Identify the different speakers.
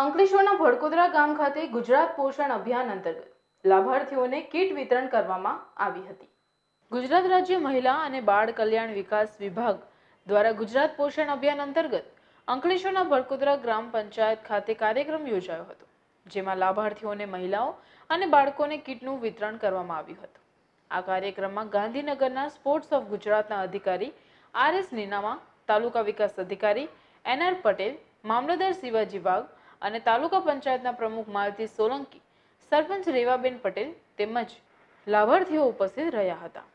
Speaker 1: અંકલેશ્વરના ભડકોદરા ગામ ખાતે ગુજરાત પોષણ અભિયાન અંતર્ગત લાભાર્થીઓને કીટ વિતરણ કરવામાં આવી હતી ગુજરાત રાજ્ય મહિલા અને બાળ કલ્યાણ વિકાસ વિભાગ દ્વારા ગુજરાત પોષણ અભિયાન અંતર્ગત અંકલેશ્વરના ભડકોદરા ગ્રામ પંચાયત ખાતે કાર્યક્રમ યોજાયો હતો જેમાં લાભાર્થીઓને મહિલાઓ અને બાળકોને કીટનું વિતરણ કરવામાં આવ્યું હતું આ કાર્યક્રમમાં ગાંધીનગરના સ્પોર્ટ્સ ઓફ ગુજરાતના અધિકારી આર એસ નીનામા તાલુકા વિકાસ અધિકારી એન આર પટેલ મામલતદાર શિવાજી વાઘ અને તાલુકા પંચાયતના પ્રમુખ માલતી સોલંકી સરપંચ રેવાબેન પટેલ તેમજ લાભાર્થીઓ ઉપસ્થિત રહ્યા હતા